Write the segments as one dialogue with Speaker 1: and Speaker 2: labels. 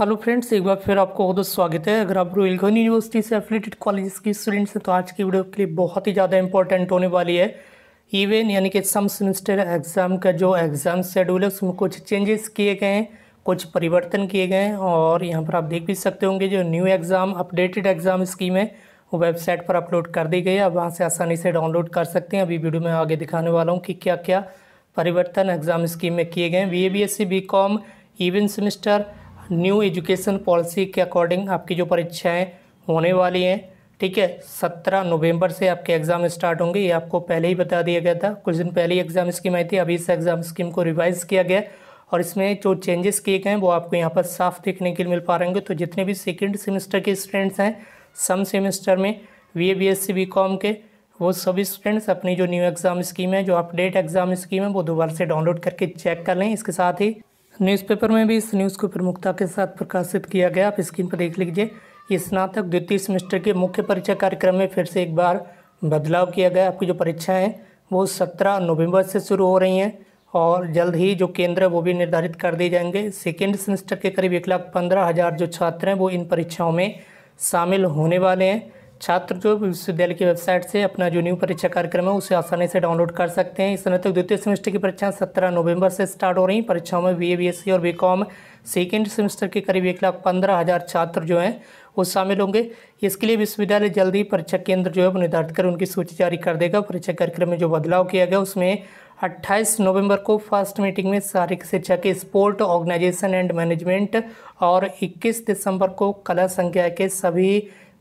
Speaker 1: hello friends एक बार फिर आपको बहुत स्वागत है अगर आप रोहिलगंज यूनिवर्सिटी से एफिलेटेड कॉलेज की स्टूडेंट्स हैं तो आज की वीडियो के लिए बहुत ही ज़्यादा इंपॉर्टेंट होने वाली है इवन यानी कि सम सेमेस्टर एग्ज़ाम का जो एग्ज़ाम शेड्यूल है उसमें कुछ चेंजेस किए गए हैं कुछ परिवर्तन किए गए हैं और यहाँ पर आप देख भी सकते होंगे जो new exam updated exam scheme है वो वेबसाइट पर अपलोड कर दी गई है आप वहाँ से आसानी से डाउनलोड कर सकते हैं अभी वीडियो में आगे दिखाने वाला हूँ कि क्या क्या परिवर्तन एग्ज़ाम स्कीम में किए गए हैं B A B S C B com even semester new education policy के अकॉर्डिंग आपकी जो परीक्षाएं होने वाली हैं ठीक है सत्रह नवंबर से आपके एग्ज़ाम स्टार्ट होंगे ये आपको पहले ही बता दिया गया था कुछ दिन पहले ही एग्ज़ाम स्कीम आई थी अभी इस एग्ज़ाम स्कीम को रिवाइज़ किया गया और इसमें जो चेंजेस किए गए हैं वो आपको यहाँ पर साफ देखने के लिए मिल पा रहे होंगे तो जितने भी सेकेंड सेमेस्टर के स्टूडेंट्स हैं सम सेमेस्टर में V A B S C com के वो सभी स्टूडेंट्स अपनी जो न्यू एग्ज़ाम स्कीम है जो अपडेट एग्ज़ाम स्कीम है वो दोबारा से डाउनलोड करके चेक कर लें इसके साथ ही न्यूज़पेपर में भी इस न्यूज़ को प्रमुखता के साथ प्रकाशित किया गया आप स्क्रीन पर देख लीजिए ये स्नातक द्वितीय सेमेस्टर के मुख्य परीक्षा कार्यक्रम में फिर से एक बार बदलाव किया गया आपकी जो परीक्षाएँ हैं वो सत्रह नवम्बर से शुरू हो रही हैं और जल्द ही जो केंद्र है वो भी निर्धारित कर दिए जाएंगे सेकेंड सेमेस्टर के करीब एक लाख पंद्रह हज़ार जो छात्र हैं वो इन परीक्षाओं में शामिल होने वाले हैं छात्र जो विश्वविद्यालय की वेबसाइट से अपना जो न्यू परीक्षा कार्यक्रम है उसे आसानी से डाउनलोड कर सकते हैं इस समय तक द्वितीय सेमेस्टर की परीक्षाएं सत्रह नवंबर से स्टार्ट हो रही परीक्षाओं में B A B S C और बी कॉम सेकेंड सेमेस्टर के करीब एक लाख पंद्रह हज़ार छात्र जो हैं वो शामिल होंगे इसके लिए विश्वविद्यालय जल्द ही परीक्षा केंद्र जो है वो निर्धारित कर उनकी सूची जारी कर देगा परीक्षा कार्यक्रम में जो बदलाव किया गया उसमें 28 नवंबर को फर्स्ट मीटिंग में शारीरिक शिक्षा के स्पोर्ट ऑर्गेनाइजेशन एंड मैनेजमेंट और 21 दिसंबर को कला संख्या के सभी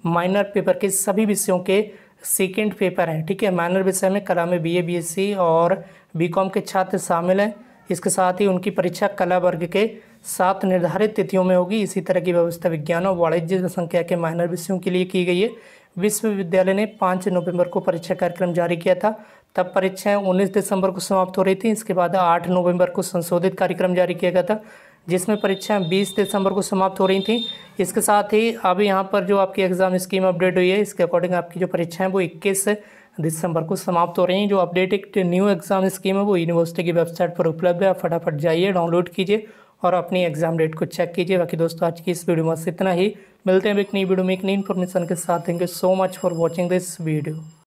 Speaker 1: माइनर पेपर के सभी विषयों के सेकेंड पेपर हैं ठीक है माइनर विषय में कला में बीए बीएससी और बीकॉम के छात्र शामिल हैं इसके साथ ही उनकी परीक्षा कला वर्ग के सात निर्धारित तिथियों में होगी इसी तरह की व्यवस्था विज्ञान और वाणिज्य संख्या के माइनर विषयों के लिए की गई है विश्वविद्यालय ने पाँच नवंबर को परीक्षा कार्यक्रम जारी किया था तब परीक्षाएं 19 दिसंबर को समाप्त हो रही थी इसके बाद 8 नवंबर को संशोधित कार्यक्रम जारी किया गया था जिसमें परीक्षाएं 20 दिसंबर को समाप्त हो रही थी इसके साथ ही अभी यहाँ पर जो आपकी एग्ज़ाम स्कीम अपडेट हुई है इसके अकॉर्डिंग आपकी जो परीक्षाएं वो 21 दिसंबर को समाप्त हो रही हैं जो अपडेटेड न्यू एग्ज़ाम स्कीम है वो यूनिवर्सिटी की वेबसाइट पर उपलब्ध है आप फटाफट जाइए डाउनलोड कीजिए और अपनी एग्ज़ाम डेट को चेक कीजिए बाकी दोस्तों आज की इस वीडियो में इतना ही मिलते हैं एक नई वीडियो में एक नई इन्फॉर्मेशन के साथ thank you so much for watching this video